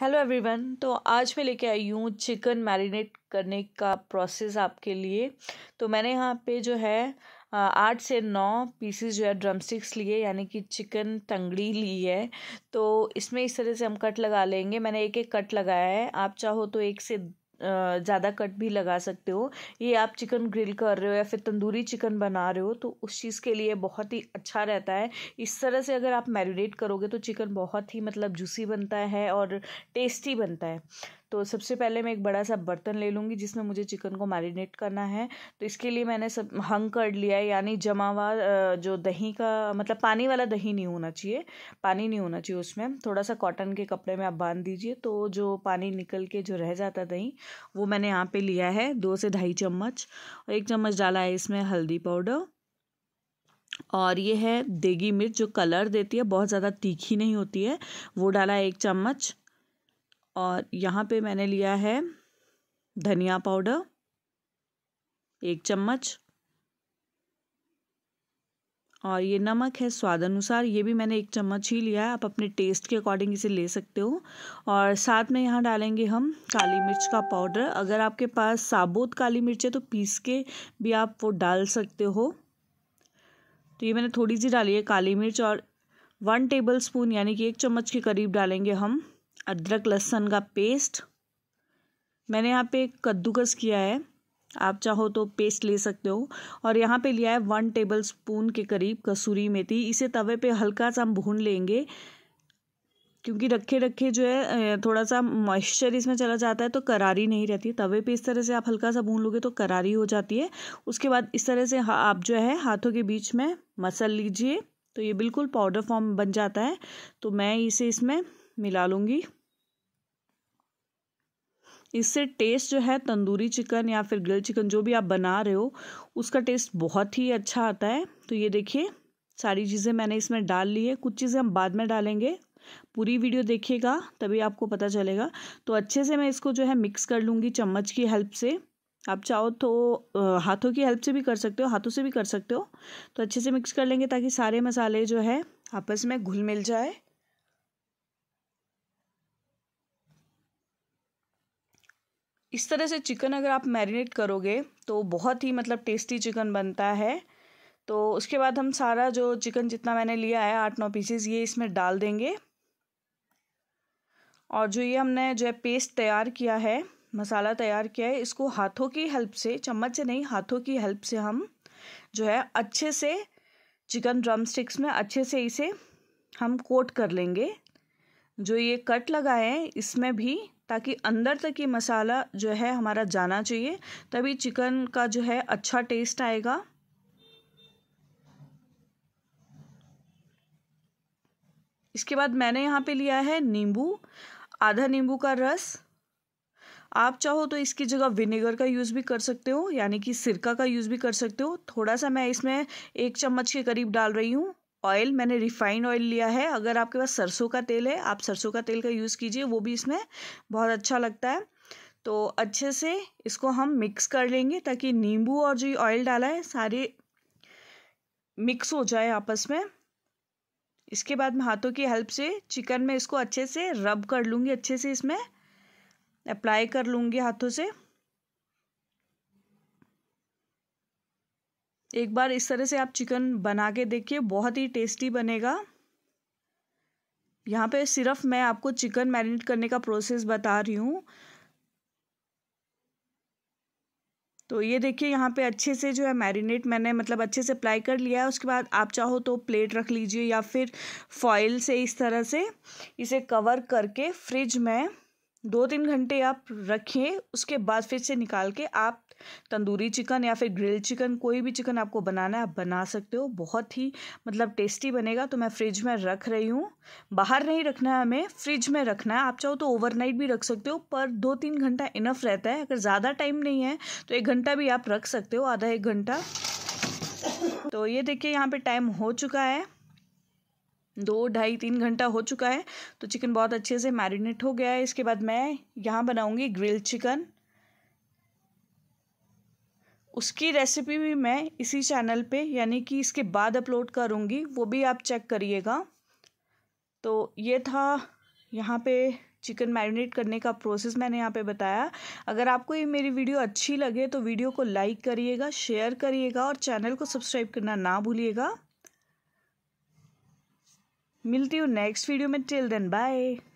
hello everyone तो आज मैं लेके आई हूँ चिकन मैरिनेट करने का प्रोसेस आपके लिए तो मैंने यहाँ पे जो है आठ से नौ पीसीस जो है ड्रमस्टिक्स लिए यानी कि चिकन टंगड़ी ली है तो इसमें इस तरह से हम कट लगा लेंगे मैंने एक एक कट लगाया है आप चाहो तो एक से ज़्यादा कट भी लगा सकते हो ये आप चिकन ग्रिल कर रहे हो या फिर तंदूरी चिकन बना रहे हो तो उस चीज़ के लिए बहुत ही अच्छा रहता है इस तरह से अगर आप मैरिनेट करोगे तो चिकन बहुत ही मतलब जूसी बनता है और टेस्टी बनता है तो सबसे पहले मैं एक बड़ा सा बर्तन ले लूँगी जिसमें मुझे चिकन को मैरिनेट करना है तो इसके लिए मैंने सब हंग कर लिया है यानी जमा हुआ जो दही का मतलब पानी वाला दही नहीं होना चाहिए पानी नहीं होना चाहिए उसमें थोड़ा सा कॉटन के कपड़े में आप बांध दीजिए तो जो पानी निकल के जो रह जाता दही वो मैंने यहाँ पर लिया है दो से ढाई चम्मच और एक चम्मच डाला है इसमें हल्दी पाउडर और ये है देगी मिर्च जो कलर देती है बहुत ज़्यादा तीखी नहीं होती है वो डाला है एक चम्मच और यहाँ पे मैंने लिया है धनिया पाउडर एक चम्मच और ये नमक है स्वाद अनुसार ये भी मैंने एक चम्मच ही लिया है आप अपने टेस्ट के अकॉर्डिंग इसे ले सकते हो और साथ में यहाँ डालेंगे हम काली मिर्च का पाउडर अगर आपके पास साबुत काली मिर्च है तो पीस के भी आप वो डाल सकते हो तो ये मैंने थोड़ी सी डाली है काली मिर्च और वन टेबल स्पून यानी कि एक चम्मच के करीब डालेंगे हम अदरक लहसुन का पेस्ट मैंने यहाँ पे कद्दूकस किया है आप चाहो तो पेस्ट ले सकते हो और यहाँ पे लिया है वन टेबल स्पून के करीब कसूरी मेथी इसे तवे पे हल्का सा हम भून लेंगे क्योंकि रखे रखे जो है थोड़ा सा मॉइस्चर इसमें चला जाता है तो करारी नहीं रहती तवे पे इस तरह से आप हल्का सा भून लोगे तो करारी हो जाती है उसके बाद इस तरह से आप जो है हाथों के बीच में मसल लीजिए तो ये बिल्कुल पाउडर फॉर्म बन जाता है तो मैं इसे इसमें मिला लूँगी इससे टेस्ट जो है तंदूरी चिकन या फिर ग्रिल चिकन जो भी आप बना रहे हो उसका टेस्ट बहुत ही अच्छा आता है तो ये देखिए सारी चीज़ें मैंने इसमें डाल ली है कुछ चीज़ें हम बाद में डालेंगे पूरी वीडियो देखिएगा तभी आपको पता चलेगा तो अच्छे से मैं इसको जो है मिक्स कर लूँगी चम्मच की हेल्प से आप चाहो तो हाथों की हेल्प से भी कर सकते हो हाथों से भी कर सकते हो तो अच्छे से मिक्स कर लेंगे ताकि सारे मसाले जो है आपस में घुल मिल जाए इस तरह से चिकन अगर आप मैरिनेट करोगे तो बहुत ही मतलब टेस्टी चिकन बनता है तो उसके बाद हम सारा जो चिकन जितना मैंने लिया है आठ नौ पीसेस ये इसमें डाल देंगे और जो ये हमने जो है पेस्ट तैयार किया है मसाला तैयार किया है इसको हाथों की हेल्प से चम्मच से नहीं हाथों की हेल्प से हम जो है अच्छे से चिकन ड्रम स्टिक्स में अच्छे से इसे हम कोट कर लेंगे जो ये कट लगाए हैं इसमें भी ताकि अंदर तक ये मसाला जो है हमारा जाना चाहिए तभी चिकन का जो है अच्छा टेस्ट आएगा इसके बाद मैंने यहाँ पे लिया है नींबू आधा नींबू का रस आप चाहो तो इसकी जगह विनेगर का यूज़ भी कर सकते हो यानी कि सिरका का यूज़ भी कर सकते हो थोड़ा सा मैं इसमें एक चम्मच के करीब डाल रही हूँ ऑयल मैंने रिफाइंड ऑयल लिया है अगर आपके पास सरसों का तेल है आप सरसों का तेल का यूज़ कीजिए वो भी इसमें बहुत अच्छा लगता है तो अच्छे से इसको हम मिक्स कर लेंगे ताकि नींबू और जो ऑयल डाला है सारे मिक्स हो जाए आपस में इसके बाद मैं हाथों की हेल्प से चिकन में इसको अच्छे से रब कर लूँगी अच्छे से इसमें अप्लाई कर लूँगी हाथों से एक बार इस तरह से आप चिकन बना के देखिए बहुत ही टेस्टी बनेगा यहाँ पे सिर्फ मैं आपको चिकन मैरिनेट करने का प्रोसेस बता रही हूँ तो ये देखिए यहाँ पे अच्छे से जो है मैरिनेट मैंने मतलब अच्छे से अप्लाई कर लिया है उसके बाद आप चाहो तो प्लेट रख लीजिए या फिर फॉइल से इस तरह से इसे कवर करके फ्रिज में दो तीन घंटे आप रखिए उसके बाद फिर से निकाल के आप तंदूरी चिकन या फिर ग्रिल चिकन कोई भी चिकन आपको बनाना है आप बना सकते हो बहुत ही मतलब टेस्टी बनेगा तो मैं फ्रिज में रख रही हूँ बाहर नहीं रखना है हमें फ्रिज में रखना है आप चाहो तो ओवरनाइट भी रख सकते हो पर दो तीन घंटा इनफ रहता है अगर ज़्यादा टाइम नहीं है तो एक घंटा भी आप रख सकते हो आधा एक घंटा तो ये देखिए यहाँ पर टाइम हो चुका है दो ढाई तीन घंटा हो चुका है तो चिकन बहुत अच्छे से मैरिनेट हो गया है इसके बाद मैं यहाँ बनाऊँगी ग्रिल चिकन उसकी रेसिपी भी मैं इसी चैनल पे यानी कि इसके बाद अपलोड करूँगी वो भी आप चेक करिएगा तो ये था यहाँ पे चिकन मैरिनेट करने का प्रोसेस मैंने यहाँ पे बताया अगर आपको ये मेरी वीडियो अच्छी लगे तो वीडियो को लाइक करिएगा शेयर करिएगा और चैनल को सब्सक्राइब करना ना भूलिएगा मिलती हूँ नेक्स्ट वीडियो में टिल देन बाय